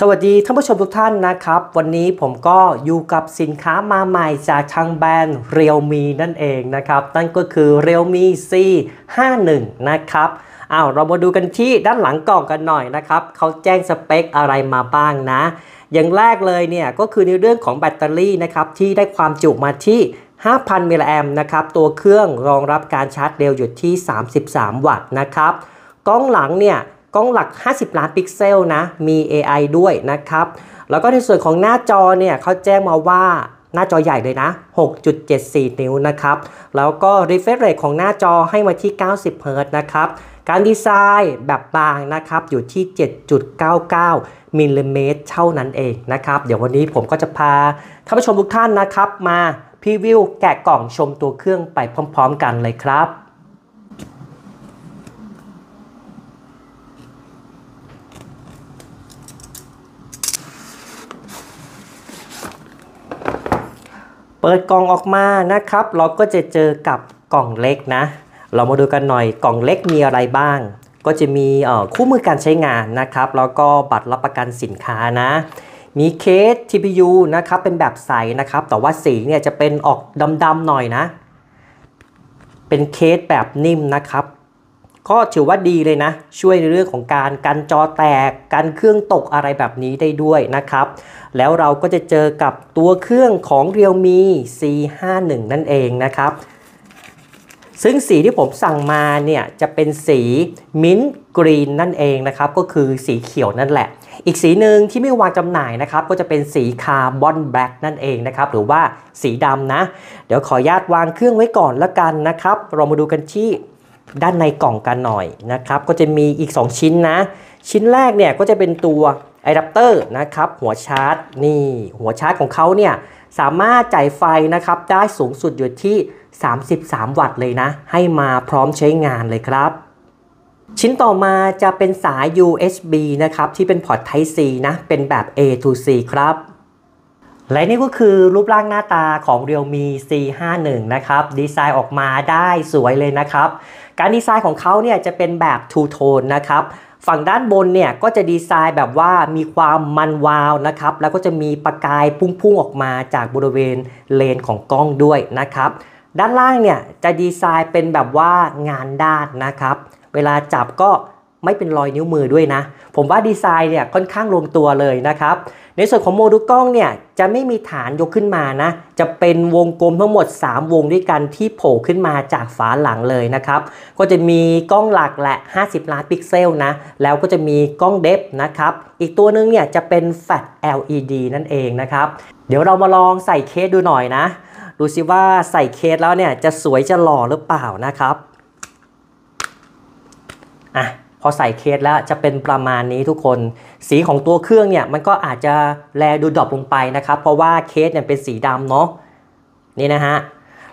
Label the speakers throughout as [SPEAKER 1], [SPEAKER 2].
[SPEAKER 1] สวัสดีท่านผู้ชมทุกท่านนะครับ วันนี้ผมก็อยู่กับสินค้ามาใหม่จากทางแบรนด์เรียวมีนั่นเองนะครับนั่นก็คือเรียวมี C51 นะครับอ้าวเรามาดูกันที่ด้านหลังกล่องกันหน่อยนะครับเขาแจ้งสเปคอะไรมาบ้างนะ อย่างแรกเลยเนี่ย ก็คือในเรื่องของแบตเตอรี่นะครับ ที่ได้ความจุมาที่ 5,000มิลลิแอมป์นะครับตัวเครื่องรองรับการชาร์จเร็วอยู่ที่ 33 วัตต์นะครับกล้องหลังเนี่ยกล้องหลัก 50 ล้านพิกเซลนะ มี AI ด้วยนะครับ แล้วก็ในส่วนของหน้าจอเนี่ยเขาแจ้งมาว่าหน้าจอใหญ่เลยนะ 6.74 นิ้วนะครับ แล้วก็ refresh rate ของหน้าจอให้มาที่ 90 Hz นะครับ การดีไซน์แบบบางนะครับ อยู่ที่ 7.99 มิลลิเมตรเท่านั้นเองนะครับ เดี๋ยววันนี้ผมก็จะพาท่านผู้ชมทุกท่านนะครับ มาพรีวิวแกะกล่องชมตัวเครื่องไปพร้อม ๆ กันเลยครับเปิดกล่องออกมานะครับเราก็จะเจอกับกล่องเล็กนะ เรามาดูกันหน่อยกล่องเล็กมีอะไรบ้าง ก็จะมีคู่มือการใช้งานนะครับแล้วก็บัตรรับประกันสินค้านะมีเคส TPU นะครับ เป็นแบบใสนะครับ แต่ว่าสีเนี่ยจะเป็นออกดำๆหน่อยนะ เป็นเคสแบบนิ่มนะครับก็ถือว่าดีเลยนะ ช่วยในเรื่องของการกันจอแตกกันเครื่องตกอะไรแบบนี้ได้ด้วยนะครับ แล้วเราก็จะเจอกับตัวเครื่องของ Realme C51 นั่นเองนะครับ ซึ่งสีที่ผมสั่งมาเนี่ยจะเป็นสีมิ้นต์กรีนนั่นเองนะครับก็คือสีเขียวนั่นแหละ อีกสีหนึ่งที่ไม่วางจำหน่ายนะครับก็จะเป็นสีคาร์บอนแบล็กนั่นเองนะครับหรือว่าสีดำนะ เดี๋ยวขออนุญาตวางเครื่องไว้ก่อนละกันนะครับ เรามาดูกันที่ด้านในกล่องกันหน่อยนะครับ ก็จะมีอีก 2 ชิ้นนะ ชิ้นแรกเนี่ยก็จะเป็นตัวอะแดปเตอร์นะครับหัวชาร์จ นี่ หัวชาร์จของเขาเนี่ยสามารถจ่ายไฟนะครับได้สูงสุดอยู่ที่ 33 วัตต์เลยนะ ให้มาพร้อมใช้งานเลยครับ ชิ้นต่อมาจะเป็นสาย USB นะครับที่เป็นพอร์ต Type C นะเป็นแบบ A to C ครับและนี่ก็คือรูปร่างหน้าตาของ Realme C51 นะครับดีไซน์ออกมาได้สวยเลยนะครับ การดีไซน์ของเขาเนี่ยจะเป็นแบบ two tone นะครับฝั่งด้านบนเนี่ยก็จะดีไซน์แบบว่ามีความมันวาวนะครับแล้วก็จะมีประกายพุ่งๆออกมาจากบริเวณเลนของกล้องด้วยนะครับด้านล่างเนี่ยจะดีไซน์เป็นแบบว่างานด้านนะครับเวลาจับก็ไม่เป็นรอยนิ้วมือด้วยนะ ผมว่าดีไซน์เนี่ย ค่อนข้างลงตัวเลยนะครับ ในส่วนของโมดูลกล้องเนี่ย จะไม่มีฐานยกขึ้นมานะ จะเป็นวงกลมทั้งหมด 3 วงด้วยกันที่โผล่ขึ้นมาจากฝาหลังเลยนะครับ ก็จะมีกล้องหลักแหละ50ล้านพิกเซลนะ แล้วก็จะมีกล้องเดฟนะครับ อีกตัวนึงเนี่ย จะเป็นแฟลช LED นั่นเองนะครับ เดี๋ยวเรามาลองใส่เคสดูหน่อยนะ ดูซิว่าใส่เคสแล้วเนี่ยจะสวยจะหล่อหรือเปล่านะครับอ่ะพอใส่เคสแล้วจะเป็นประมาณนี้ทุกคน สีของตัวเครื่องเนี่ยมันก็อาจจะแลดูดรอปลงไปนะครับ เพราะว่าเคสเนี่ยเป็นสีดำเนาะนี่นะฮะ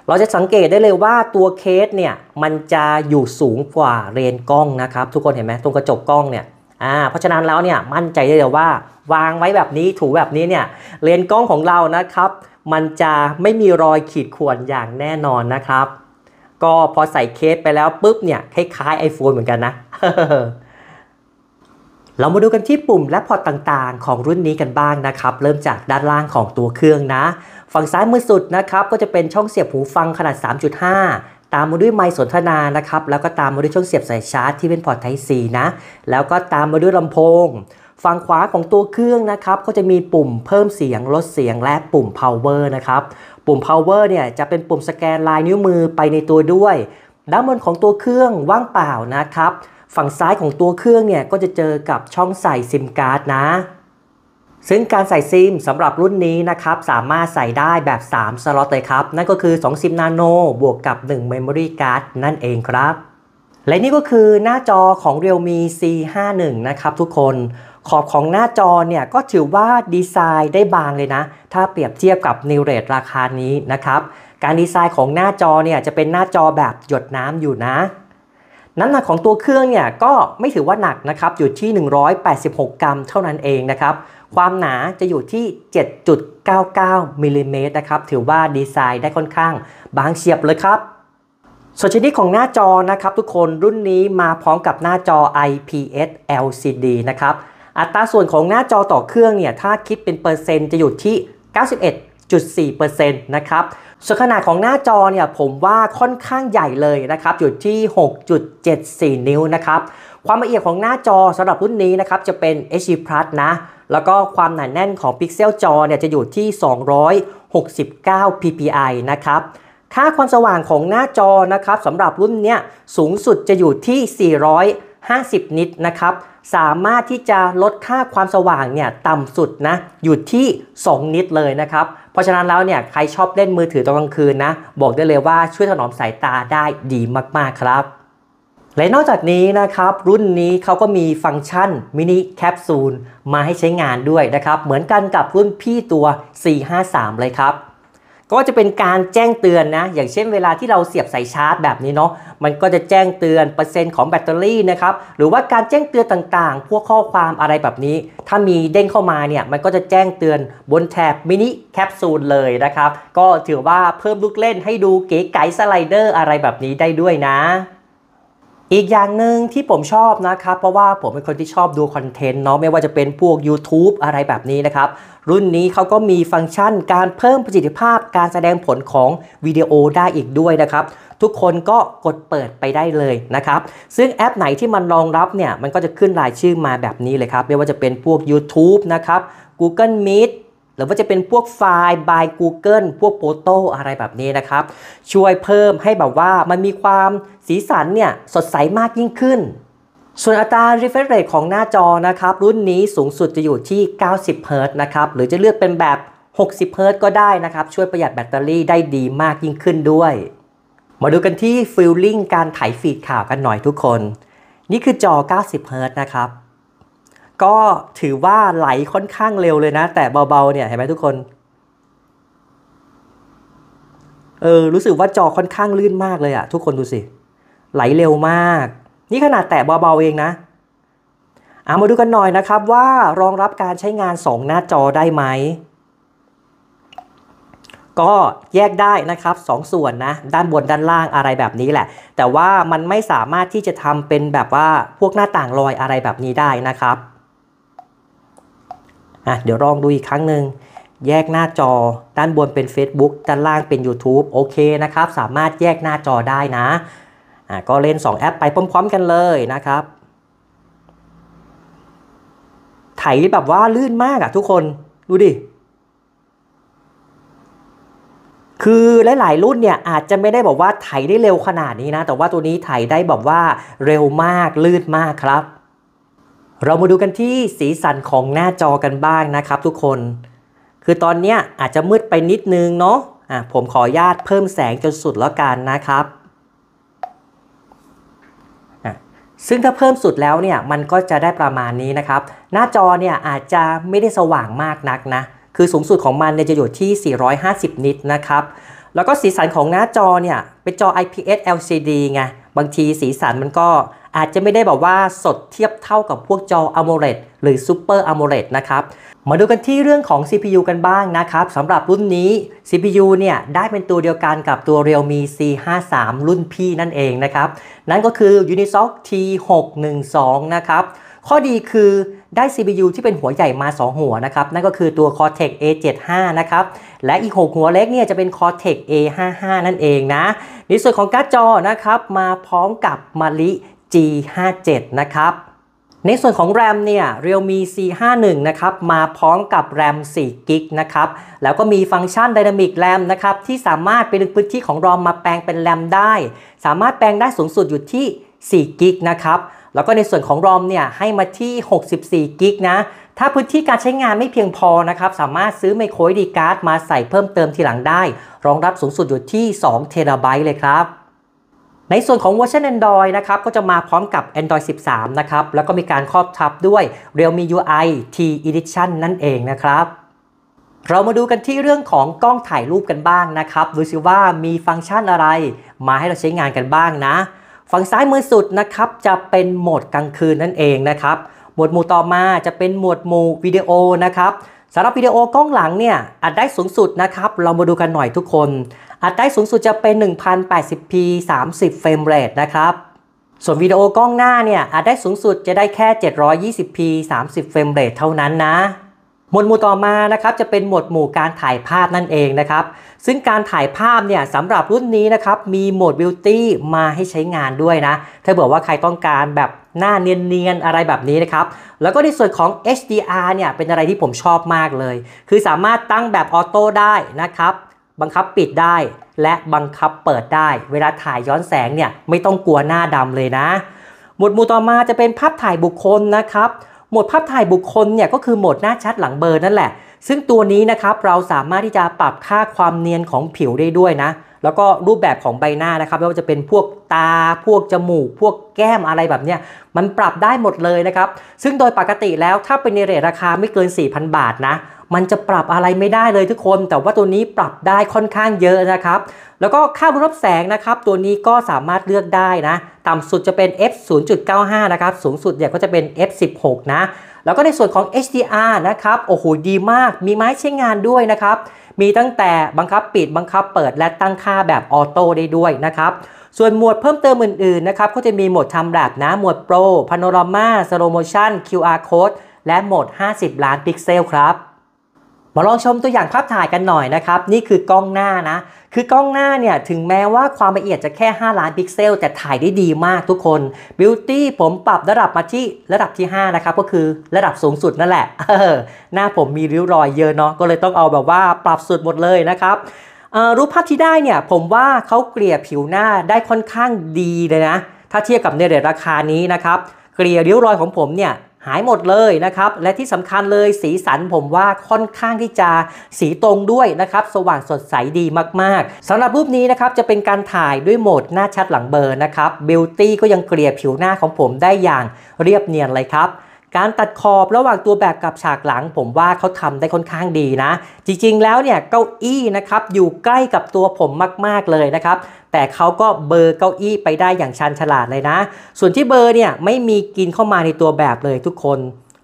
[SPEAKER 1] เราจะสังเกตได้เลยว่าตัวเคสเนี่ย มันจะอยู่สูงกว่าเรนกล้องนะครับ ทุกคนเห็นไหมตรงกระจกกล้องเนี่ยอ่าเพราะฉะนั้นแล้วเนี่ยมั่นใจได้เลยว่าวางไว้แบบนี้ถูแบบนี้เนี่ยเลนกล้องของเรานะครับ มันจะไม่มีรอยขีดข่วนอย่างแน่นอนนะครับก็พอใส่เคสไปแล้วปุ๊บเนี่ยคล้ายๆ iPhone เหมือนกันนะ เรามาดูกันที่ปุ่มและพอร์ตต่างๆของรุ่นนี้กันบ้างนะครับ เริ่มจากด้านล่างของตัวเครื่องนะ ฝั่งซ้ายมือสุดนะครับก็จะเป็นช่องเสียบหูฟังขนาด 3.5 ตามมาด้วยไมค์สนทนานะครับแล้วก็ตามมาด้วยช่องเสียบสายชาร์จที่เป็นพอร์ต Type C นะแล้วก็ตามมาด้วยลำโพงฝั่งขวาของตัวเครื่องนะครับก็จะมีปุ่มเพิ่มเสียงลดเสียง และปุ่ม power นะครับปุ่ม power เนี่ยจะเป็นปุ่มสแกนลายนิ้วมือไปในตัวด้วย ด้านบนของตัวเครื่องว่างเปล่านะครับ ฝั่งซ้ายของตัวเครื่องเนี่ยก็จะเจอกับช่องใส่ซิมการ์ดนะซึ่งการใส่ซิมสำหรับรุ่นนี้นะครับ สามารถใส่ได้แบบ 3สล็อตเลยครับ นั่นก็คือ2ซิมนาโนบวกกับ 1 Memory Card นั่นเองครับ และนี่ก็คือหน้าจอของ Realme C51 นะครับทุกคนขอบของหน้าจอเนี่ย ก็ถือว่าดีไซน์ได้บางเลยนะ ถ้าเปรียบเทียบกับนิวเรทราคานี้นะครับ การดีไซน์ของหน้าจอเนี่ยจะเป็นหน้าจอแบบหยดน้ำอยู่นะ น้ำหนักของตัวเครื่องเนี่ยก็ไม่ถือว่าหนักนะครับ อยู่ที่ 186 กรัมเท่านั้นเองนะครับ ความหนาจะอยู่ที่ 7.99มิลลิเมตรนะครับ ถือว่าดีไซน์ได้ค่อนข้างบางเฉียบเลยครับส่วนชนิดของหน้าจอนะครับทุกคน รุ่นนี้มาพร้อมกับหน้าจอ IPS LCD นะครับอัตราส่วนของหน้าจอต่อเครื่องเนี่ยถ้าคิดเป็นเปอร์เซ็นต์จะอยู่ที่ 91.4%นะครับส่วนขนาดของหน้าจอเนี่ยผมว่าค่อนข้างใหญ่เลยนะครับอยู่ที่ 6.74 นิ้วนะครับ ความละเอียดของหน้าจอสำหรับรุ่นนี้นะครับจะเป็น HD Plus นะ แล้วก็ความหนาแน่นของพิกเซลจอเนี่ยจะอยู่ที่ 269 ppi นะครับ ค่าความสว่างของหน้าจอนะครับสำหรับรุ่นเนี้ยสูงสุดจะอยู่ที่ 400 50 นิตนะครับ สามารถที่จะลดค่าความสว่างเนี่ยต่ำสุดนะอยู่ที่ 2 นิตเลยนะครับ เพราะฉะนั้นแล้วเนี่ยใครชอบเล่นมือถือตอนกลางคืนนะ บอกได้เลยว่าช่วยถนอมสายตาได้ดีมากๆครับ และนอกจากนี้นะครับรุ่นนี้เขาก็มีฟังก์ชันมินิแคปซูลมาให้ใช้งานด้วยนะครับ เหมือนกันกับรุ่นพี่ตัว 453 เลยครับก็จะเป็นการแจ้งเตือนนะ อย่างเช่นเวลาที่เราเสียบสายชาร์จแบบนี้เนาะ มันก็จะแจ้งเตือนเปอร์เซ็นต์ของแบตเตอรี่นะครับ หรือว่าการแจ้งเตือนต่างๆ พวกข้อความอะไรแบบนี้ ถ้ามีเด้งเข้ามาเนี่ย มันก็จะแจ้งเตือนบนแถบมินิแคปซูลเลยนะครับ ก็ถือว่าเพิ่มลูกเล่นให้ดูเก๋ไก๋สไลเดอร์อะไรแบบนี้ได้ด้วยนะอีกอย่างหนึ่งที่ผมชอบนะครับ เพราะว่าผมเป็นคนที่ชอบดูคอนเทนต์เนาะไม่ว่าจะเป็นพวก YouTube อะไรแบบนี้นะครับ รุ่นนี้เขาก็มีฟังก์ชันการเพิ่มประสิทธิภาพการแสดงผลของวิดีโอได้อีกด้วยนะครับ ทุกคนก็กดเปิดไปได้เลยนะครับ ซึ่งแอปไหนที่มันรองรับเนี่ยมันก็จะขึ้นรายชื่อมาแบบนี้เลยครับไม่ว่าจะเป็นพวก YouTube นะครับ Google Meet หรือว่าจะเป็นพวกไฟล์ by Google พวกโปโต้อะไรแบบนี้นะครับ ช่วยเพิ่มให้แบบว่ามันมีความสีสันเนี่ย สดใสมากยิ่งขึ้น ส่วนอัตรา refresh rate ของหน้าจอนะครับ รุ่นนี้สูงสุดจะอยู่ที่ 90 Hz นะครับ หรือจะเลือกเป็นแบบ 60 Hz ก็ได้นะครับ ช่วยประหยัดแบตเตอรี่ได้ดีมากยิ่งขึ้นด้วย มาดูกันที่ฟิลลิ่งการถ่ายฟีดข่าวกันหน่อยทุกคน นี่คือจอ 90 Hz นะครับก็ถือว่าไหลค่อนข้างเร็วเลยนะแต่เบา ๆเนี่ยเห็นไหมทุกคนเออรู้สึกว่าจอค่อนข้างลื่นมากเลยอะทุกคนดูสิ ไหลเร็วมาก นี่ขนาดแตะเบาๆเองนะเอามาดูกันหน่อยนะครับว่ารองรับการใช้งาน 2 หน้าจอได้ไหม ก็แยกได้นะครับ2สส่วนนะ ด้านบนด้านล่างอะไรแบบนี้แหละ แต่ว่ามันไม่สามารถที่จะทำเป็นแบบว่าพวกหน้าต่างลอยอะไรแบบนี้ได้นะครับอ่ะเดี๋ยวลองดูอีกครั้งหนึ่งแยกหน้าจอด้านบนเป็น Facebook ด้านล่างเป็น YouTube โอเคนะครับ สามารถแยกหน้าจอได้นะอ่ะก็เล่น 2 แอปไปพร้อมๆกันเลยนะครับ ไถแบบว่าลื่นมากอะทุกคนดูดิ คือหลายๆรุ่นเนี่ยอาจจะไม่ได้บอกว่าไถได้เร็วขนาดนี้นะ แต่ว่าตัวนี้ไถได้แบบว่าเร็วมาก ลื่นมากครับเรามาดูกันที่สีสันของหน้าจอกันบ้างนะครับทุกคน คือตอนนี้อาจจะมืดไปนิดนึงเนาะะผมขออนุญาตเพิ่มแสงจนสุดแล้วกันนะครับซึ่งถ้าเพิ่มสุดแล้วเนี่ยมันก็จะได้ประมาณนี้นะครับ หน้าจอเนี่ยอาจจะไม่ได้สว่างมากนักนะคือสูงสุดของมันเนี่ยจะอยู่ที่ 450 นิตนะครับ แล้วก็สีสันของหน้าจอเนี่ยเป็นจอ IPS LCD ไงบางทีสีสันมันก็อาจจะไม่ได้บอกว่าสดเทียบเท่ากับพวกจอ AMOLED หรือ Super AMOLED นะครับ มาดูกันที่เรื่องของ CPU กันบ้างนะครับสำหรับรุ่นนี้ CPU เนี่ยได้เป็นตัวเดียวกันกับตัว Realme C53 รุ่นพี่นั่นเองนะครับ นั่นก็คือ Unisoc T612 นะครับ ข้อดีคือได้ CPU ที่เป็นหัวใหญ่มา 2 หัวนะครับ นั่นก็คือตัว Cortex A75 นะครับ และอีก 6 หัวเล็กเนี่ยจะเป็น Cortex A55 นั่นเองนะในส่วนของการ์ดจอนะครับมาพร้อมกับมาลิ G57 นะครับ ในส่วนของ RAM เนี่ย Realme C51 นะครับ มาพร้อมกับ RAM 4 g b นะครับ แล้วก็มีฟังก์ชัน Dynamic RAM นะครับ ที่สามารถไปดึงพื้นที่ของ ROM มาแปลงเป็น RAM ได้ สามารถแปลงได้สูงสุดอยู่ที่4 g b นะครับ แล้วก็ในส่วนของ ROM เนี่ย ให้มาที่64 g b นะ ถ้าพื้นที่การใช้งานไม่เพียงพอ นะครับ สามารถซื้อ Micro SD card มาใส่เพิ่มเติมทีหลังได้ รองรับสูงสุดอยู่ที่2 t b เลยครับในส่วนของเวอร์ชัน Android นะครับก็จะมาพร้อมกับ Android 13 นะครับแล้วก็มีการครอบทับด้วย Realme UI T Edition นั่นเองนะครับ เรามาดูกันที่เรื่องของกล้องถ่ายรูปกันบ้างนะครับดูซิว่ามีฟังก์ชันอะไรมาให้เราใช้งานกันบ้างนะ ฝั่งซ้ายมือสุดนะครับจะเป็นโหมดกลางคืนนั่นเองนะครับ หมวดหมู่ต่อมาจะเป็นหมวดหมู่วิดีโอนะครับสำหรับวิดีโอกล้องหลังเนี่ยอัดได้สูงสุดนะครับเรามาดูกันหน่อยทุกคนอัตราสูงสุดจะเป็น 1080p 30เฟรมเรทนะครับ ส่วนวิดีโอกล้องหน้าเนี่ยอาจได้สูงสุดจะได้แค่ 720p 30เฟรมเรทเท่านั้นนะ หมวดหมู่ต่อมานะครับจะเป็นหมวดหมู่การถ่ายภาพนั่นเองนะครับ ซึ่งการถ่ายภาพเนี่ยสำหรับรุ่นนี้นะครับมีโหมดบิวตี้มาให้ใช้งานด้วยนะถ้าเอกอว่าใครต้องการแบบหน้าเนียนๆอะไรแบบนี้นะครับ แล้วก็ในส่วนของ HDR เนี่ยเป็นอะไรที่ผมชอบมากเลย คือสามารถตั้งแบบออโต้ได้นะครับบังคับปิดได้และบังคับเปิดได้ เวลาถ่ายย้อนแสงเนี่ยไม่ต้องกลัวหน้าดำเลยนะ หมวดหมู่ต่อมาจะเป็นภาพถ่ายบุคคลนะครับหมวดภาพถ่ายบุคคลเนี่ยก็คือโหมดหน้าชัดหลังเบอร์นั่นแหละ ซึ่งตัวนี้นะครับเราสามารถที่จะปรับค่าความเนียนของผิวได้ด้วยนะ แล้วก็รูปแบบของใบหน้านะครับไม่ว่าจะเป็นพวกตาพวกจมูกพวกแก้มอะไรแบบเนี้ยมันปรับได้หมดเลยนะครับซึ่งโดยปกติแล้วถ้าเป็นในเรทราคาไม่เกิน 4,000บาทนะมันจะปรับอะไรไม่ได้เลยทุกคน แต่ว่าตัวนี้ปรับได้ค่อนข้างเยอะนะครับ แล้วก็ค่ารูรับแสงนะครับ ตัวนี้ก็สามารถเลือกได้นะ ต่ำสุดจะเป็น f 0.95นะครับ สูงสุดเนี่ยก็จะเป็น f 16นะ แล้วก็ในส่วนของ HDR นะครับ โอ้โห ดีมาก มีไม้ใช้งานด้วยนะครับ มีตั้งแต่บังคับปิดบังคับเปิดและตั้งค่าแบบออโต้ได้ด้วยนะครับ ส่วนหมวดเพิ่มเติมอื่น ๆ นะครับ ก็จะมีหมวดทำแบบนะหมวดโปรพาโนรามาสโลโมชัน QR Code และโหมด 50ล้านพิกเซลครับมาลองชมตัวอย่างภาพถ่ายกันหน่อยนะครับนี่คือกล้องหน้านะคือกล้องหน้าเนี่ยถึงแม้ว่าความละเอียดจะแค่ 5 ล้านพิกเซลแต่ถ่ายได้ดีมากทุกคนบิวตี้ผมปรับระดับมาที่ระดับที่ 5 นะครับ ก็คือระดับสูงสุดนั่นแหละ หน้าผมมีริ้วรอยเยอะเนาะก็เลยต้องเอาแบบว่าปรับสุดหมดเลยนะครับ รูปภาพที่ได้เนี่ยผมว่าเขาเกลี่ยผิวหน้าได้ค่อนข้างดีเลยนะถ้าเทียบกับในเรทราคานี้นะครับเกลี่ยริ้วรอยของผมเนี่ยหายหมดเลยนะครับ และที่สำคัญเลยสีสันผมว่าค่อนข้างที่จะสีตรงด้วยนะครับ สว่างสดใสดีมากๆ สำหรับรูปนี้นะครับ จะเป็นการถ่ายด้วยโหมดหน้าชัดหลังเบอร์นะครับบิวตี้ก็ยังเกลี่ยผิวหน้าของผมได้อย่างเรียบเนียนเลยครับการตัดขอบระหว่างตัวแบบกับฉากหลัง ผมว่าเขาทำได้ค่อนข้างดีนะ จริงๆแล้วเนี่ยเก้าอี้นะครับ อยู่ใกล้กับตัวผมมากๆเลยนะครับ แต่เขาก็เบอร์เก้าอี้ไปได้อย่างชันฉลาดเลยนะ ส่วนที่เบอร์เนี่ย ไม่มีกินเข้ามาในตัวแบบเลยทุกคน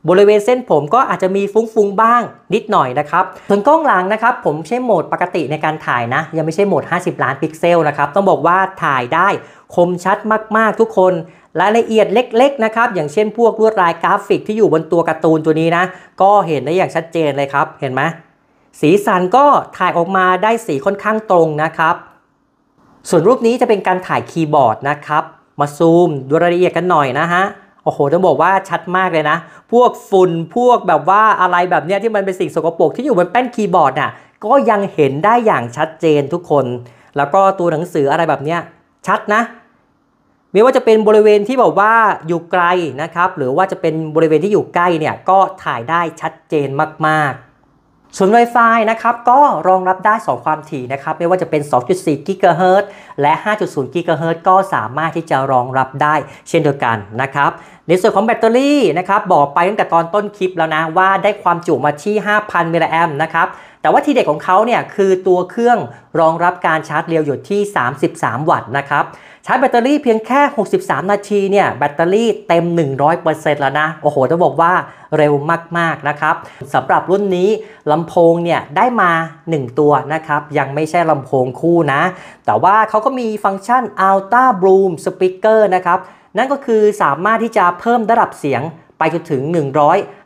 [SPEAKER 1] บริเวณเส้นผมก็อาจจะมีฟุ้งๆ บ้างนิดหน่อยนะครับ ส่วนกล้องหลังนะครับ ผมใช้โหมดปกติในการถ่ายนะ ยังไม่ใช่โหมด 50 ล้านพิกเซลนะครับต้องบอกว่าถ่ายได้คมชัดมากๆ ทุกคนรายละเอียดเล็กๆ นะครับ อย่างเช่นพวกลวดลายกราฟิกที่อยู่บนตัวการ์ตูนตัวนี้นะ ก็เห็นได้อย่างชัดเจนเลยครับ เห็นไหมสีสันก็ถ่ายออกมาได้สีค่อนข้างตรงนะครับ ส่วนรูปนี้จะเป็นการถ่ายคีย์บอร์ดนะครับ มาซูมดูรายละเอียดกันหน่อยนะฮะโอ้โห ต้องบอกว่าชัดมากเลยนะ พวกฝุ่น พวกแบบว่าอะไรแบบเนี้ยที่มันเป็นสิ่งสกปรกที่อยู่บนแป้นคีย์บอร์ดน่ะ ก็ยังเห็นได้อย่างชัดเจนทุกคน แล้วก็ตัวหนังสืออะไรแบบเนี้ยชัดนะ ไม่ว่าจะเป็นบริเวณที่บอกว่าอยู่ไกลนะครับ หรือว่าจะเป็นบริเวณที่อยู่ใกล้เนี่ยก็ถ่ายได้ชัดเจนมาก ๆส่วน Wi-Fi นะครับก็รองรับได้ 2 ความถี่นะครับ ไม่ว่าจะเป็น 2.4 GHz และ 5.0 GHz ก็สามารถที่จะรองรับได้เช่นเดียวกันนะครับในส่วนของแบตเตอรี่นะครับบอกไปตั้งแต่ตอนต้นคลิปแล้วนะ ว่าได้ความจุมาที่ 5,000มิลลิแอมป์นะครับแต่ว่าทีเด็ดของเขาเนี่ยคือตัวเครื่องรองรับการชาร์จเร็วอยู่ที่ 33 วัตต์นะครับชาร์จแบตเตอรี่เพียงแค่ 63 นาทีเนี่ยแบตเตอรี่เต็ม 100%แล้วนะ โอ้โห ต้องบอกว่าเร็วมากๆนะครับสำหรับรุ่นนี้ลำโพงเนี่ยได้มา 1 ตัวนะครับ ยังไม่ใช่ลำโพงคู่นะ แต่ว่าเขาก็มีฟังก์ชัน Ultra Bloom Speaker นะครับ นั่นก็คือสามารถที่จะเพิ่มระดับเสียงไปจนถึง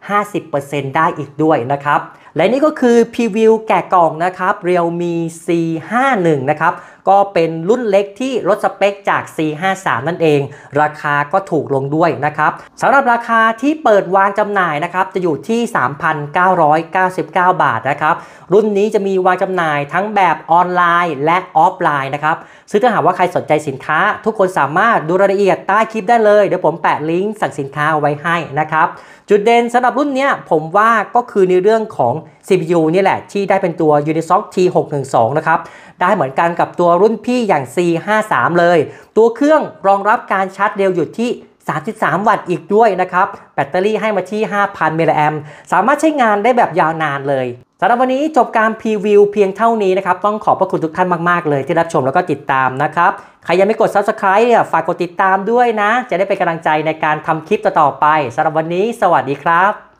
[SPEAKER 1] 150%ได้อีกด้วยนะครับและนี่ก็คือพรีวิวแกะกล่องนะครับ Realme C51 นะครับ ก็เป็นรุ่นเล็กที่ลดสเปคจาก C53 นั่นเอง ราคาก็ถูกลงด้วยนะครับสำหรับราคาที่เปิดวางจำหน่ายนะครับ จะอยู่ที่ 3,999 บาทนะครับ รุ่นนี้จะมีวางจำหน่ายทั้งแบบออนไลน์และออฟไลน์นะครับซึ่งถ้าหากว่าใครสนใจสินค้า ทุกคนสามารถดูรายละเอียดใต้คลิปได้เลยเดี๋ยวผมแปะลิงก์สั่งสินค้าเอาไว้ให้นะครับจุดเด่นสำหรับรุ่นนี้ผมว่าก็คือในเรื่องของ CPU นี่แหละที่ได้เป็นตัว Unisoc T612 นะครับ ได้เหมือนกันกับตัวรุ่นพี่อย่าง C53 เลย ตัวเครื่องรองรับการชาร์จเร็วอยู่ที่ 33 วัตต์อีกด้วยนะครับ แบตเตอรี่ให้มาที่ 5,000มิลลิแอมสามารถใช้งานได้แบบยาวนานเลย สำหรับวันนี้จบการพรีวิวเพียงเท่านี้นะครับ ต้องขอบพระคุณทุกท่านมาก ๆ เลยที่รับชมแล้วก็ติดตามนะครับใครยังไม่กด subscribe เนี่ยฝากกดติดตามด้วยนะ จะได้เป็นกำลังใจในการทำคลิปต่อๆไปสำหรับวันนี้สวัสดีครับ